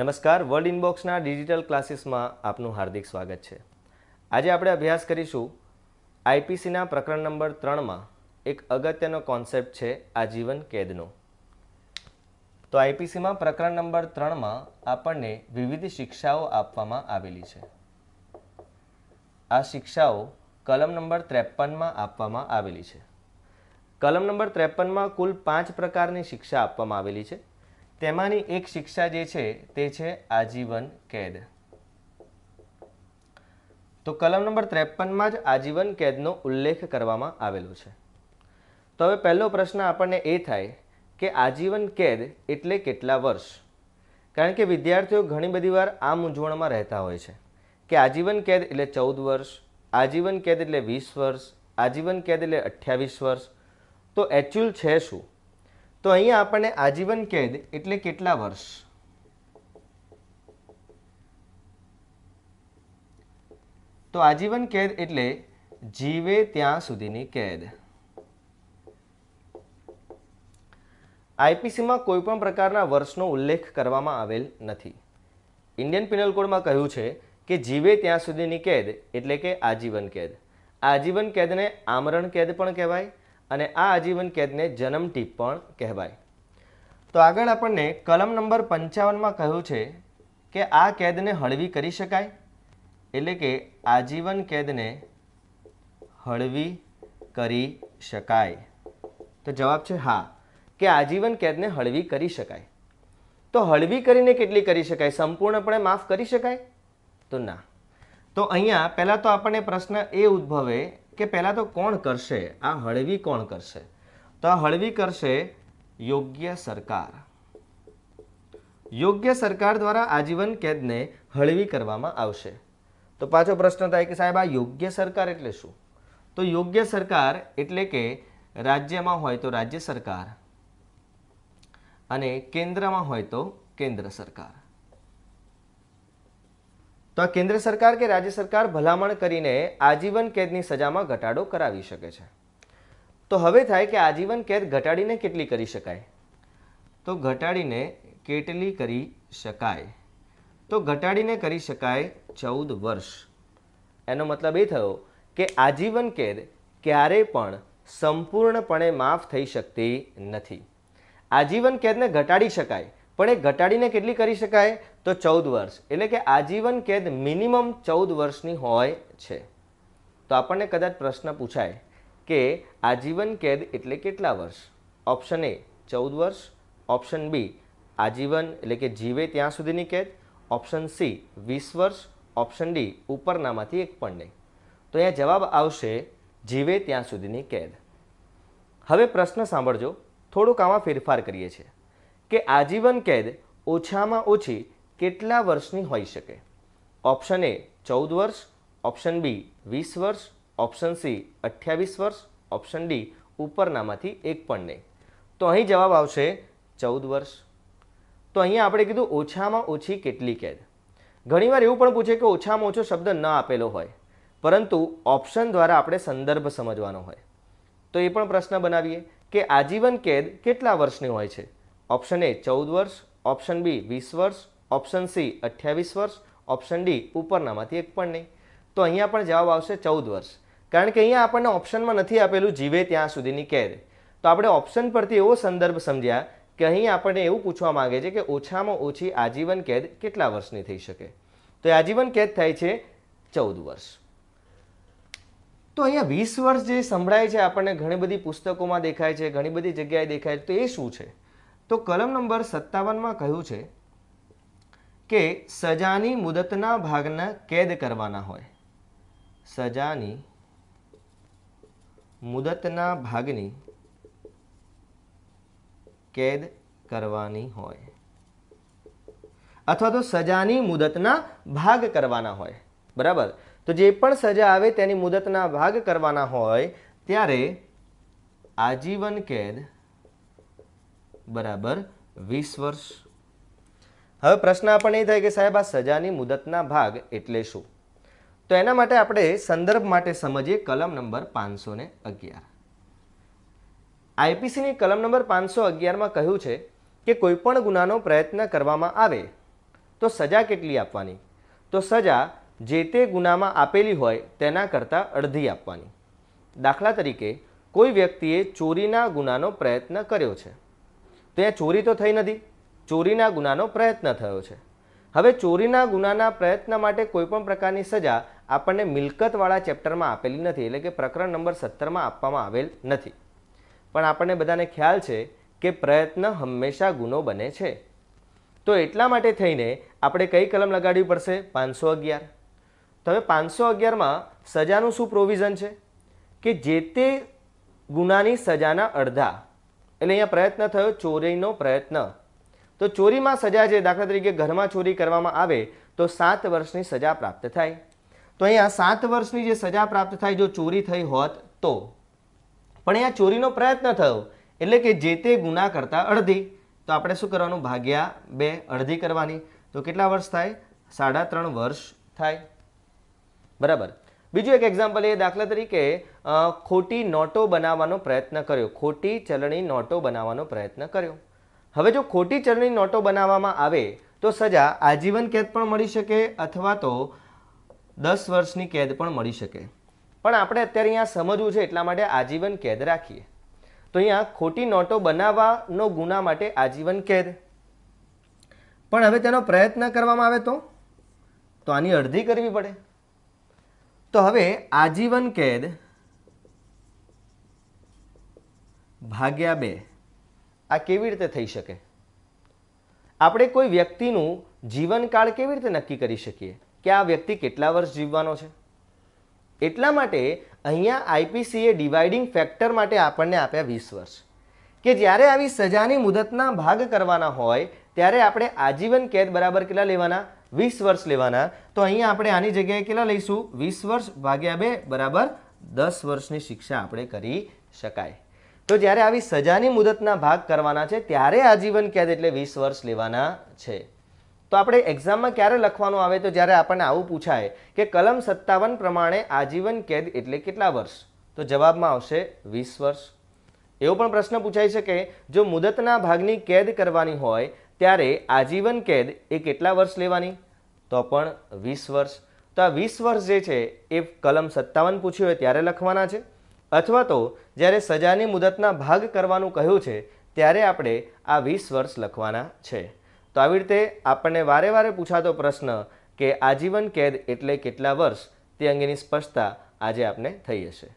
નમસ્કાર world ઇનબોક્સના digital ક્લાસીસમાં આપનું હાર્દિક સ્વાગત છે આજે આપણે અભ્યાસ કરીશું આઈપીસીના પ્રકરણ નંબર ત્રણમાં એક અગત્યનો કોન્સેપ્ટ છે આજીવન કેદનો તો આઈપીસીમાં પ્રકરણ નંબર ત્રણમાં આપણને વિવિધ શિક્ષાઓ આપવામાં આવેલી છે આ શિક્ષાઓ કલમ નંબર ત્રેપનમાં આપવામાં આવેલી છે કલમ નંબર ત્રેપનમાં કુલ પાંચ પ્રકારની શિક્ષા આપવામાં આવેલી છે તેમાંની એક શિક્ષા જે છે તે છે આજીવન કેદ તો કલમ નંબર ત્રેપનમાં જ આજીવન કેદનો ઉલ્લેખ કરવામાં આવેલો છે તો હવે પહેલો પ્રશ્ન આપણને એ થાય કે આજીવન કેદ એટલે કેટલા વર્ષ કારણ કે વિદ્યાર્થીઓ ઘણી બધી વાર આ મૂંઝવણમાં રહેતા હોય છે કે આજીવન કેદ એટલે ચૌદ વર્ષ આજીવન કેદ એટલે વીસ વર્ષ આજીવન કેદ એટલે અઠ્યાવીસ વર્ષ તો એચ્યુઅલ છે શું તો અહીંયા આપણને આજીવન કેદ એટલે કેટલા વર્ષ તો આજીવન કેદ એટલે જીવે ત્યાં સુધીની કેદ આઈપીસીમાં કોઈપણ પ્રકારના વર્ષનો ઉલ્લેખ કરવામાં આવેલ નથી ઇન્ડિયન પિનલ કોડમાં કહ્યું છે કે જીવે ત્યાં સુધીની કેદ એટલે કે આજીવન કેદ આજીવન કેદને આમરણ કેદ પણ કહેવાય અને આ આજીવન કેદને જન્મટીપ પણ કહેવાય તો આગળ આપણને કલમ નંબર પંચાવનમાં કહ્યું છે કે આ કેદને હળવી કરી શકાય એટલે કે આજીવન કેદને હળવી કરી શકાય તો જવાબ છે હા કે આજીવન કેદને હળવી કરી શકાય તો હળવી કરીને કેટલી કરી શકાય સંપૂર્ણપણે માફ કરી શકાય તો ના તો અહીંયા પહેલાં તો આપણને પ્રશ્ન એ ઉદ્ભવે કે પહેલાં તો કોણ કરશે આ હળવી કોણ કરશે તો આ હળવી કરશે યોગ્ય સરકાર યોગ્ય સરકાર દ્વારા આજીવન કેદને હળવી કરવામાં આવશે તો પાછો પ્રશ્ન થાય કે સાહેબ આ યોગ્ય સરકાર એટલે શું તો યોગ્ય સરકાર એટલે કે રાજ્યમાં હોય તો રાજ્ય સરકાર અને કેન્દ્રમાં હોય તો કેન્દ્ર સરકાર તો આ કેન્દ્ર સરકાર કે રાજ્ય સરકાર ભલામણ કરીને આજીવન કેદની સજામાં ઘટાડો કરાવી શકે છે તો હવે થાય કે આજીવન કેદ ઘટાડીને કેટલી કરી શકાય તો ઘટાડીને કેટલી કરી શકાય તો ઘટાડીને કરી શકાય ચૌદ વર્ષ એનો મતલબ એ થયો કે આજીવન કેદ ક્યારેય પણ સંપૂર્ણપણે માફ થઈ શકતી નથી આજીવન કેદને ઘટાડી શકાય પણ એ ઘટાડીને કેટલી કરી શકાય તો ચૌદ વર્ષ એટલે કે આજીવન કેદ મિનિમમ ચૌદ વર્ષની હોય છે તો આપણને કદાચ પ્રશ્ન પૂછાય કે આજીવન કેદ એટલે કેટલા વર્ષ ઓપ્શન એ ચૌદ વર્ષ ઓપ્શન બી આજીવન એટલે કે જીવે ત્યાં સુધીની કેદ ઓપ્શન સી વીસ વર્ષ ઓપ્શન ડી ઉપરનામાંથી એક પણ નહીં તો અહીંયા જવાબ આવશે જીવે ત્યાં સુધીની કેદ હવે પ્રશ્ન સાંભળજો થોડુંક આમાં ફેરફાર કરીએ છીએ કે આજીવન કેદ ઓછામાં ઓછી કેટલા વર્ષની હોઈ શકે ઓપ્શન એ ચૌદ વર્ષ ઓપ્શન બી વીસ વર્ષ ઓપ્શન સી અઠ્યાવીસ વર્ષ ઓપ્શન ડી ઉપરનામાંથી એક પણ નહીં તો અહીં જવાબ આવશે ચૌદ વર્ષ તો અહીંયા આપણે કીધું ઓછામાં ઓછી કેટલી કેદ ઘણીવાર એવું પણ પૂછે કે ઓછામાં ઓછો શબ્દ ન આપેલો હોય પરંતુ ઓપ્શન દ્વારા આપણે સંદર્ભ સમજવાનો હોય તો એ પણ પ્રશ્ન બનાવીએ કે આજીવન કેદ કેટલા વર્ષની હોય છે ઓપ્શન એ ચૌદ વર્ષ ઓપ્શન બી વીસ વર્ષ ઓપ્શન સી અઠ્યાવીસ વર્ષ ઓપ્શન ડી ઉપરનામાંથી એક પણ નહીં તો અહીંયા પણ જવાબ આવશે ચૌદ વર્ષ કારણ કે અહીંયા આપણને ઓપ્શનમાં નથી આપેલું જીવે ત્યાં સુધીની કેદ તો આપણે ઓપ્શન પરથી એવો સંદર્ભ સમજ્યા કે અહીં આપણને એવું પૂછવા માગે છે કે ઓછામાં ઓછી આજીવન કેદ કેટલા વર્ષની થઈ શકે તો એ આજીવન કેદ થાય છે ચૌદ વર્ષ તો અહીંયા વીસ વર્ષ જે સંભળાય છે આપણને ઘણી બધી પુસ્તકોમાં દેખાય છે ઘણી બધી જગ્યાએ દેખાય છે તો એ શું છે તો કલમ નંબર સત્તાવનમાં કહ્યું છે કે સજાની મુદતના ભાગના કેદ કરવાના હોય સજાની મુદતના ભાગની કેદ કરવાની હોય અથવા તો સજાની મુદતના ભાગ કરવાના હોય બરાબર તો જે પણ સજા આવે તેની મુદતના ભાગ કરવાના હોય ત્યારે આજીવન કેદ બરાબર વીસ વર્ષ હવે પ્રશ્ન આપણને એ થાય કે સાહેબ આ સજાની મુદતના ભાગ એટલે શું તો એના માટે આપણે સંદર્ભ માટે સમજીએ કલમ નંબર પાંચસો ને અગિયાર આઈપીસીની કલમ નંબર પાંચસો અગિયારમાં કહ્યું છે કે કોઈપણ ગુનાનો પ્રયત્ન કરવામાં આવે તો સજા કેટલી આપવાની તો સજા જે તે ગુનામાં આપેલી હોય તેના કરતાં અડધી આપવાની દાખલા તરીકે કોઈ વ્યક્તિએ ચોરીના ગુનાનો પ્રયત્ન કર્યો છે તો ત્યાં ચોરી તો થઈ નથી ચોરીના ગુનાનો પ્રયત્ન થયો છે હવે ચોરીના ગુનાના પ્રયત્ન માટે કોઈપણ પ્રકારની સજા આપણને મિલકતવાળા ચેપ્ટરમાં આપેલી નથી એટલે કે પ્રકરણ નંબર સત્તરમાં આપવામાં આવેલ નથી પણ આપણને બધાને ખ્યાલ છે કે પ્રયત્ન હંમેશા ગુનો બને છે તો એટલા માટે થઈને આપણે કઈ કલમ લગાડવી પડશે પાંચસો અગિયાર તો હવે પાંચસો અગિયારમાં સજાનું શું પ્રોવિઝન છે કે જે તે ગુનાની સજાના અડધા એટલે અહીંયા પ્રયત્ન થયો ચોરીનો પ્રયત્ન તો ચોરીમાં સજા જે દાખલા તરીકે ઘરમાં ચોરી કરવામાં આવે તો સાત વર્ષની સજા પ્રાપ્ત થાય તો અહીંયા સાત વર્ષની જે સજા પ્રાપ્ત થાય જો ચોરી થઈ હોત તો પણ અહીંયા ચોરીનો પ્રયત્ન થયો એટલે કે જે તે ગુના કરતાં અડધી તો આપણે શું કરવાનું ભાગ્યા બે અડધી કરવાની તો કેટલા વર્ષ થાય સાડા ત્રણ વર્ષ થાય બરાબર બીજું એક એક્ઝામ્પલ એ દાખલા તરીકે ખોટી નોટો બનાવવાનો પ્રયત્ન કર્યો ખોટી ચલણી નોટો બનાવવાનો પ્રયત્ન કર્યો હવે જો ખોટી ચલણી નોટો બનાવવામાં આવે તો સજા આજીવન કેદ પણ મળી શકે અથવા તો દસ વર્ષની કેદ પણ મળી શકે પણ આપણે અત્યારે અહીંયા સમજવું છે એટલા માટે આજીવન કેદ રાખીએ તો અહીંયા ખોટી નોટો બનાવવાનો ગુના માટે આજીવન કેદ પણ હવે તેનો પ્રયત્ન કરવામાં આવે તો તો આની અડધી કરવી પડે તો હવે આજીવન કેદ ભાગ્યા બે આ કેવી રીતે થઈ શકે આપણે કોઈ વ્યક્તિનું જીવનકાળ કેવી રીતે નક્કી કરી શકીએ કે આ વ્યક્તિ કેટલા વર્ષ જીવવાનો છે એટલા માટે અહીંયા આઈપીસીએ ડિવાઇડિંગ ફેક્ટર માટે આપણને આપ્યા વીસ વર્ષ કે જ્યારે આવી સજાની મુદતના ભાગ કરવાના હોય ત્યારે આપણે આજીવન કેદ બરાબર કેટલા લેવાના વીસ વર્ષ લેવાના તો અહીંયા આપણે આની જગ્યાએ કેટલા લઈશું વીસ વર્ષ ભાગ્યા બે બરાબર દસ વર્ષની શિક્ષા આપણે કરી શકાય તો જ્યારે આવી સજાની મુદતના ભાગ કરવાના છે ત્યારે આજીવન કેદ એટલે વીસ વર્ષ લેવાના છે તો આપણે એક્ઝામમાં ક્યારે લખવાનું આવે તો જ્યારે આપણને આવું પૂછાય કે કલમ સત્તાવન પ્રમાણે આજીવન કેદ એટલે કેટલા વર્ષ તો જવાબમાં આવશે વીસ વર્ષ એવો પણ પ્રશ્ન પૂછાઈ શકે જો મુદતના ભાગની કેદ કરવાની હોય ત્યારે આજીવન કેદ એ કેટલા વર્ષ લેવાની તો પણ વીસ વર્ષ તો આ વીસ વર્ષ જે છે એ કલમ સત્તાવન પૂછ્યું હોય ત્યારે લખવાના છે અથવા તો જ્યારે સજાની મુદતના ભાગ કરવાનું કહ્યું છે ત્યારે આપણે આ વીસ વર્ષ લખવાના છે તો આવી રીતે આપણને વારે વારે પૂછાતો પ્રશ્ન કે આજીવન કેદ એટલે કેટલા વર્ષ તે અંગેની સ્પષ્ટતા આજે આપણે થઈ હશે